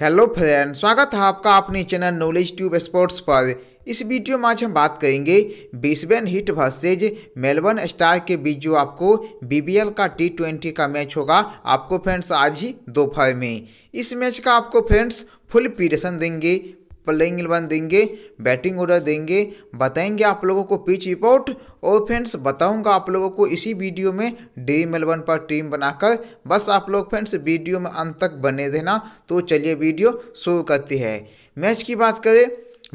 hello friend स्वागत है आपका अपने चैनल नॉलेज ट्यूब स्पोर्ट्स पर इस वीडियो में आज हम बात करेंगे Brisbane Heat versus Melbourne Star के बीच जो आपको बीबीएल का टी ट्वेंटी का मैच होगा आपको फ्रेंड्स आज ही दोपहर में इस मैच का आपको फ्रेंड्स फुल पीडेशन देंगे प्लेइंग इलेवन देंगे बैटिंग ऑर्डर देंगे बताएंगे आप लोगों को पिच रिपोर्ट और फ्रेंड्स बताऊंगा आप लोगों को इसी वीडियो में डे मेलबर्न पर टीम बनाकर बस आप लोग फ्रेंड्स वीडियो में अंत तक बने देना तो चलिए वीडियो शुरू करती है मैच की बात करें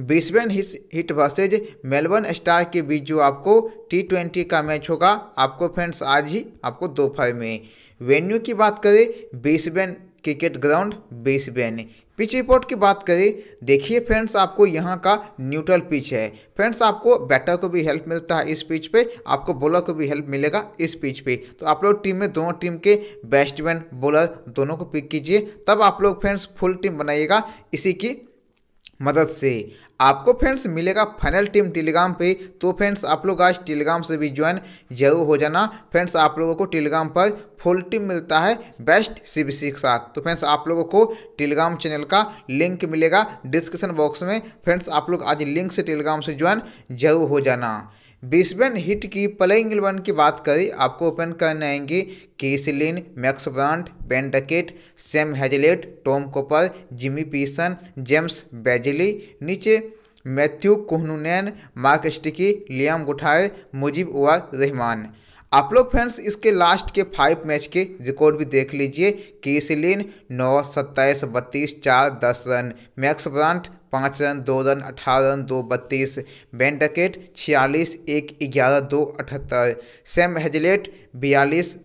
Brisbane Heat versus Melbourne Star के बीच जो आपको टी ट्वेंटी का मैच होगा आपको फ्रेंड्स आज ही आपको दोपहर में वेन्यू की बात करें ब्रिस्बेन क्रिकेट ग्राउंड बेस बैन पिच रिपोर्ट की बात करें देखिए फ्रेंड्स आपको यहाँ का न्यूट्रल पिच है फ्रेंड्स आपको बैटर को भी हेल्प मिलता है इस पिच पे आपको बॉलर को भी हेल्प मिलेगा इस पिच पे तो आप लोग टीम में दोनों टीम के बैट्समैन बॉलर दोनों को पिक कीजिए तब आप लोग फ्रेंड्स फुल टीम बनाइएगा इसी की मदद से आपको फ्रेंड्स मिलेगा फाइनल टीम टेलीग्राम पे तो फ्रेंड्स आप लोग आज टेलीग्राम से भी ज्वाइन जरूर हो जाना फ्रेंड्स आप लोगों को टेलीग्राम पर फुल टीम मिलता है बेस्ट सीबीसी के साथ तो फ्रेंड्स आप लोगों को टेलीग्राम चैनल का लिंक मिलेगा डिस्क्रिप्शन बॉक्स में फ्रेंड्स आप लोग आज लिंक से टेलीग्राम से ज्वाइन जरूर हो जाना बिस्बेन हिट की प्लेइंग इलेवन की बात करें आपको ओपन करने आएंगे केसलिन Max Bryant Ben Duckett Hazlett Tom Cooper Jimmy Peirson James Bazley नीचे Matthew Kuhnemann Mark Steketee Liam Guthrie Mujeeb ur Rahman आप लोग फ्रेंड्स इसके लास्ट के फाइव मैच के रिकॉर्ड भी देख लीजिए केसलिन नौ सत्ताईस बत्तीस चार दस रन मैक्स ब्रांट पाँच रन दो रन अठारह रन दो बत्तीस बेंडकेट छियालीस एक ग्यारह दो अठहत्तर सेम हेजलेट बयालीस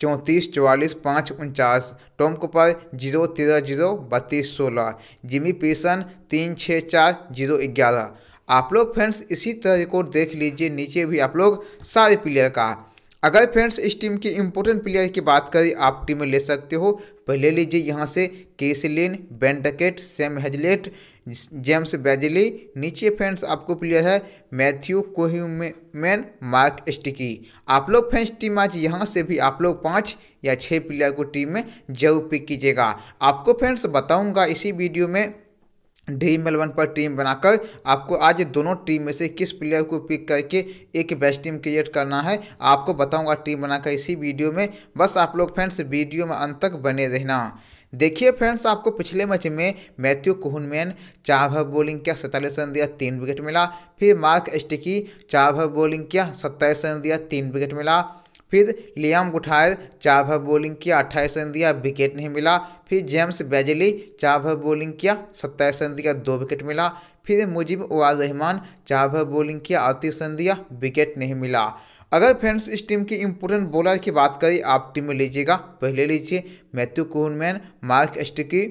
चौंतीस चौवालीस पाँच उनचास टॉम कुपर जीरो तेरह जीरो बत्तीस सोलह जिमी पीसन तीन छः चार जीरो ग्यारह आप लोग फ्रेंड्स इसी तरह रिकॉर्ड देख लीजिए नीचे भी आप लोग सारे प्लेयर का अगर फ्रेंड्स इस टीम के इंपोर्टेंट प्लेयर की बात करें आप टीम में ले सकते हो पहले लीजिए यहाँ से Chris Lynn Ben Duckett Sam Heazlett James Bazley नीचे फ्रेंड्स आपको प्लेयर है मैथ्यू कोह्यूमैन मार्क स्टिकी आप लोग फ्रेंड्स टीम आज यहाँ से भी आप लोग पाँच या छः प्लेयर को टीम में जरूर पिक कीजिएगा आपको फ्रेंड्स बताऊँगा इसी वीडियो में डी एलेवन पर टीम बनाकर आपको आज दोनों टीम में से किस प्लेयर को पिक करके एक बेस्ट टीम क्रिएट करना है आपको बताऊंगा टीम बनाकर इसी वीडियो में बस आप लोग फ्रेंड्स वीडियो में अंत तक बने रहना देखिए फ्रेंड्स आपको पिछले मैच में मैथ्यू कोहनमैन चार भर बॉलिंग किया सैंतालीस रन दिया तीन विकेट मिला फिर मार्क एस्टिकी चार भर बॉलिंग किया सत्ताईस रन दिया तीन विकेट मिला फिर लियाम गुठायर चार भर बॉलिंग किया अट्ठाईस रन दिया विकेट नहीं मिला फिर जेम्स बेजली चार भर बॉलिंग किया सत्ताईस रन दिया दो विकेट मिला फिर मुजीब उवाज रहमान चार भर बॉलिंग किया अड़तीस रन दिया विकेट नहीं मिला अगर फ्रेंड्स इस टीम के इम्पोर्टेंट बॉलर की बात करें आप टीम में लीजिएगा पहले लीजिए Matthew Kuhnemann Mark Steketee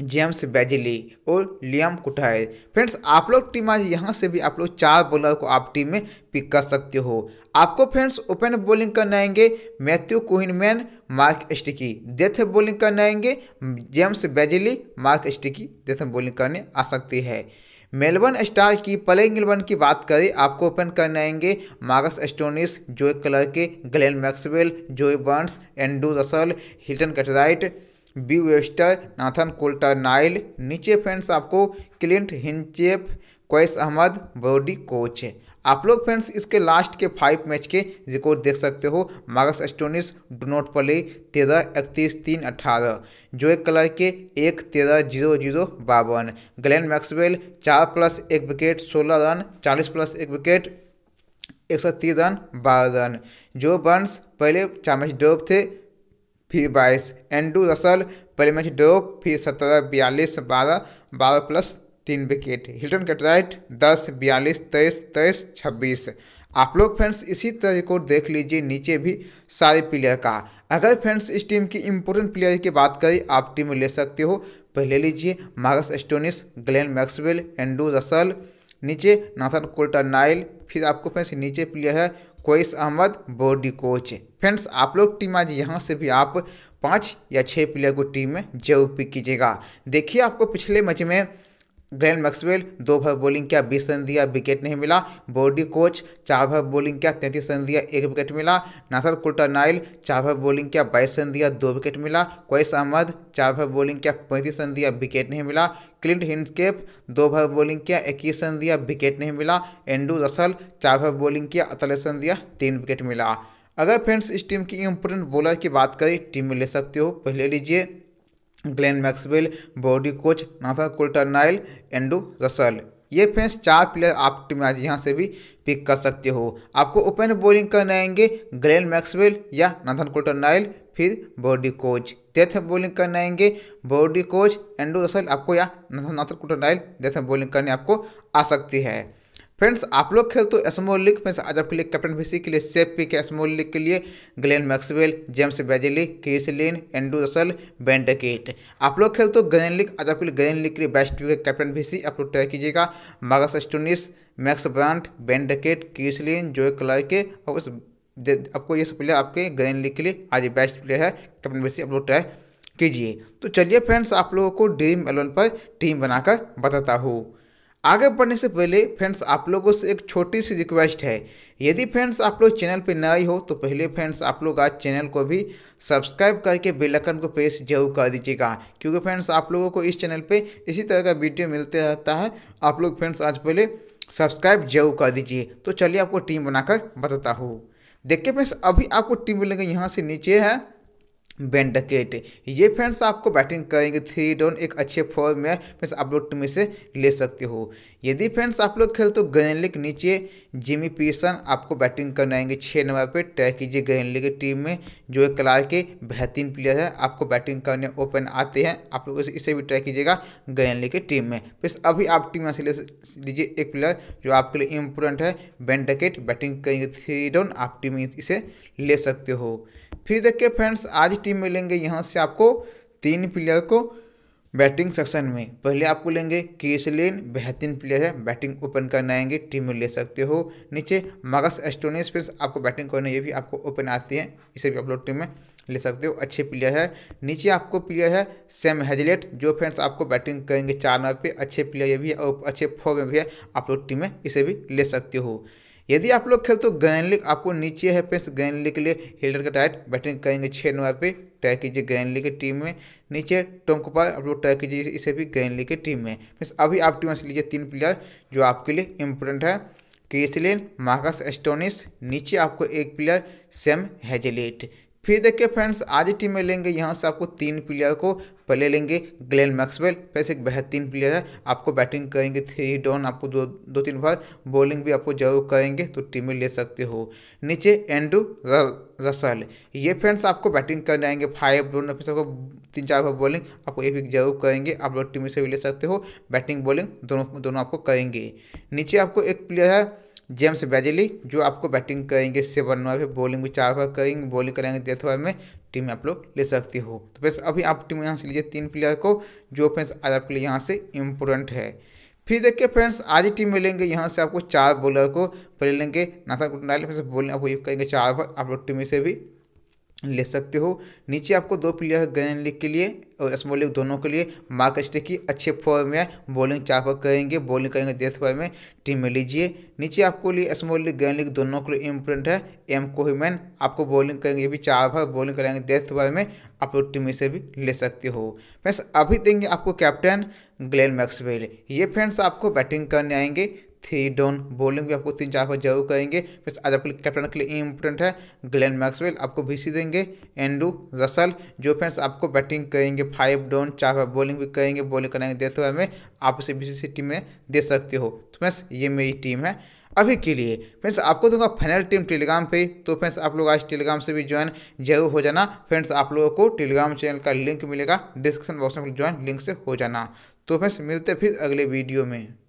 James Bazley और लियाम कुठाए फ्रेंड्स आप लोग टीम आज यहाँ से भी आप लोग चार बॉलर को आप टीम में पिक कर सकते हो आपको फ्रेंड्स ओपन बॉलिंग करने आएंगे Matthew Kuhnemann Mark Steketee death bowling करने आएंगे James Bazley Mark Steketee death bowling करने आ सकती है मेलबर्न स्टार की प्लेइंग इलेवन की बात करें आपको ओपन करने आएंगे Marcus Stoinis Joe Clarke Glenn Maxwell Joe Burns Andrew Russell Hilton Cartwright Beau Webster Nathan Coulter Nile नीचे फ्रेंड्स आपको Clint Hinchliffe Qais Ahmad Brody Couch आप लोग फ्रेंड्स इसके लास्ट के फाइव मैच के रिकॉर्ड देख सकते हो मार्गस एस्टोनिस डू प्ले तेरह इकतीस तीन जो जोए कलर के एक तेरह जीरो जीरो बावन ग्लैन मैक्सवेल चार प्लस एक विकेट सोलह रन चालीस प्लस एक विकेट एक सौ तीस रन बारह रन जो बंस पहले चार मैच डोब थे फिर बाईस एंडू रसल पलिमच डो फिर सत्रह बयालीस बारह बारह प्लस तीन विकेट हिल्टन कैटराइट दस बयालीस तेईस तेईस छब्बीस आप लोग फ्रेंड्स इसी तरह रिकॉर्ड देख लीजिए नीचे भी सारे प्लेयर का अगर फ्रेंड्स इस टीम की इंपोर्टेंट प्लेयर की बात करें आप टीम में ले सकते हो पहले लीजिए Marcus Stoinis Glenn Maxwell Andrew Russell नीचे नाथन कोल्टर नाइल फिर आपको फ्रेंड्स नीचे प्लेयर है Qais Ahmad Brody Couch friends आप लोग टीम आज यहाँ से भी आप पाँच या छः प्लेयर को टीम में जरूर पिक कीजिएगा देखिए आपको पिछले मैच में ग्लेन मैक्सवेल दो ओवर बॉलिंग किया बीस रन दिया विकेट नहीं मिला बॉडी कोच चार ओवर बॉलिंग किया तैंतीस रन दिया एक विकेट मिला नासर कुल्टर नाइल चार ओवर बॉलिंग किया बाईस रन दिया दो विकेट मिला क्वैस अहमद चार ओवर बॉलिंग किया पैंतीस रन दिया विकेट नहीं मिला क्लिंट हिंडकेप दो ओवर बॉलिंग किया इक्कीस रन दिया विकेट नहीं मिला एंडू रसल चार ओवर बॉलिंग किया अड़तालीस रन दिया तीन विकेट मिला अगर फ्रेंड्स इस टीम की इम्पोर्टेंट बॉलर की बात करें टीम में ले सकते हो पहले लीजिए Glenn Maxwell Brody Couch Nathan Coulter Nile Andrew Russell ये फ्रेंड्स चार प्लेयर आप टीम आज यहाँ से भी पिक कर सकते हो आपको ओपन बॉलिंग करने आएंगे ग्लेन मैक्सवेल या नाथन नाइल फिर बॉडी कोच डेथ बॉलिंग करने आएंगे बॉडी कोच एंडू रसल आपको या नाथन नाइल डेथ बॉलिंग करने आपको आ सकती है फ्रेंड्स आप लोग खेल तो स्मॉल लीग फ्रेंड्स आज आपके लिए कैप्टन वीसी के लिए सेफ पिक है स्मॉल लीग के लिए Glenn Maxwell James Bazley Chris Lynn Andrew Russell Ben Duckett आप लोग खेल तो ग्रेन लीग आज आपके लिए ग्रेन लीग के लिए बेस्ट पिक है कैप्टन वीसी आप लोग ट्राई कीजिएगा Marcus Stoinis Max Bryant Ben Duckett Chris Lynn जो जोए के और उस आपको ये सब प्लेयर आपके ग्रेन लीग के लिए आज बेस्ट प्लेयर है कैप्टन वीसी आप लोग ट्राई कीजिए तो चलिए फ्रेंड्स आप लोगों को ड्रीम एलेवन पर टीम बनाकर बताता हूँ आगे बढ़ने से पहले फ्रेंड्स आप लोगों से एक छोटी सी रिक्वेस्ट है यदि फ्रेंड्स आप लोग चैनल पर नए हो तो पहले फ्रेंड्स आप लोग आज चैनल को भी सब्सक्राइब करके बेल आइकन को प्रेस जरूर कर दीजिएगा क्योंकि फ्रेंड्स आप लोगों को इस चैनल पे इसी तरह का वीडियो मिलते रहता है आप लोग फ्रेंड्स आज पहले सब्सक्राइब जरूर कर दीजिए तो चलिए आपको टीम बनाकर बताता हूँ देखिए फ्रेंड्स अभी आपको टीम मिलेंगे यहाँ से नीचे है बेंडकेट ये फ्रेंड्स आपको बैटिंग करेंगे थ्री डाउन एक अच्छे फॉर्म में फ्रेंड्स आप लोग टीम से ले सकते हो यदि फ्रेंड्स आप लोग खेल तो गैनली के नीचे जिमी पीसन आपको बैटिंग करने आएंगे छः नंबर पे ट्राई कीजिए गैनली की टीम में जो एक कला के बेहतरीन प्लेयर है आपको बैटिंग करने ओपन आते हैं आप लोग इसे भी ट्राई कीजिएगा गैनली की टीम में फिर अभी आप टीम से ले लीजिए एक प्लेयर जो आपके लिए इम्पोर्टेंट है बेंडकेट बैटिंग करेंगे थ्री डाउन आप टीम इसे ले सकते हो फिर देखिए फ्रेंड्स आज टीम में लेंगे यहाँ से आपको तीन प्लेयर को बैटिंग सेक्शन में पहले आपको लेंगे केस लेन बेहतरीन प्लेयर है बैटिंग ओपन करने आएंगे टीम में ले सकते हो नीचे मगस एस्टोनिस फिर आपको बैटिंग करने ये भी आपको ओपन आती है इसे भी आप लोग टीम में ले सकते हो अच्छे प्लेयर है नीचे आपको प्लेयर है सेम हेजलेट जो फ्रेंड्स आपको बैटिंग करेंगे चार नंबर पे अच्छे प्लेयर ये भी है और अच्छे फॉर्म में भी है आप लोग टीम में इसे भी ले सकते हो यदि आप लोग खेलते हो गैन लिक आपको नीचे है पेंस गैन लिक के लिए हिल्डर का टाइट बैटिंग करेंगे छः नंबर पे टैग कीजिए गैन गैनली के टीम में नीचे टोम को पास आप लोग टैग कीजिए इसे भी गैन गैनली के टीम में फिर अभी आप टीम से लीजिए तीन प्लेयर जो आपके लिए इम्पोर्टेंट है केसलिन मार्कस एस्टोनिस नीचे आपको एक प्लेयर सेम हैजलेट फिर देखिए फ्रेंड्स आज टीम में लेंगे यहाँ से आपको तीन प्लेयर को पहले लेंगे ग्लेन मैक्सवेल वैसे एक बेहतरीन प्लेयर है आपको बैटिंग करेंगे थ्री डाउन आपको दो दो तीन बार बॉलिंग भी आपको जरूर करेंगे तो टीम में ले सकते हो नीचे एंड्रू रसल ये फ्रेंड्स आपको बैटिंग करने आएंगे फाइव डाउन फिर आपको तीन चार बार बॉलिंग आपको ये भी जरूर करेंगे आप लोग टीम से भी ले सकते हो बैटिंग बॉलिंग दोनों दोनों आपको करेंगे नीचे आपको एक प्लेयर है जेम्स बेजली जो आपको बैटिंग करेंगे सेवन ओवर फिर बॉलिंग भी चार ओवर करेंगे बॉलिंग करेंगे डेथ ओवर में टीम आप लोग ले सकते हो तो फ्रेंड्स अभी आप टीम यहाँ से लीजिए तीन प्लेयर को जो फ्रेंड्स आज आपके लिए यहाँ से इम्पोर्टेंट है फिर देखिए फ्रेंड्स आज ही टीम में लेंगे यहाँ से आपको चार बॉलर को पहले लेंगे नाथन डाले फिर बॉलिंग आपको यूज करेंगे चार ओवर आप लोग टीम से भी ले सकते हो नीचे आपको दो प्लेयर गन लीग के लिए और स्मॉल लीग दोनों के लिए मार्क स्टे की अच्छे फॉर्म में बॉलिंग चापर करेंगे बॉलिंग करेंगे डेथ फॉर्म में टीम में लीजिए नीचे आपको लिए स्मॉल लीग गन लीग दोनों के लिए इम्पोर्टेंट है एम कोहिमैन आपको बॉलिंग करेंगे ये भी चार भाव बॉलिंग करेंगे डेथ फॉर्म में आप लोग टीम से भी ले सकते हो फ्रेंड्स अभी देंगे आपको कैप्टन ग्लेन मैक्सवेल ये फ्रेंड्स आपको बैटिंग करने आएंगे थ्री डाउन बॉलिंग भी आपको तीन चार पर जरूर करेंगे फिर आज आपके कैप्टन के लिए इंपोर्टेंट है ग्लेन मैक्सवेल आपको भी देंगे एंडू रसल जो फ्रेंड्स आपको बैटिंग करेंगे फाइव डाउन चार पर बॉलिंग भी करेंगे बॉलिंग कराएंगे देते हुए हमें आप इसे सी टीम में दे सकते हो तो फ्रेंड्स ये मेरी टीम है अभी के लिए फ्रेंड्स आपको दूंगा फाइनल टीम टेलीग्राम पे तो फ्रेंड्स आप लोग आज टेलीग्राम से भी ज्वाइन जरूर हो जाना फ्रेंड्स आप लोगों को टेलीग्राम चैनल का लिंक मिलेगा डिस्क्रिप्शन बॉक्स में ज्वाइन लिंक से हो जाना तो फ्रेंड्स मिलते फिर अगले वीडियो में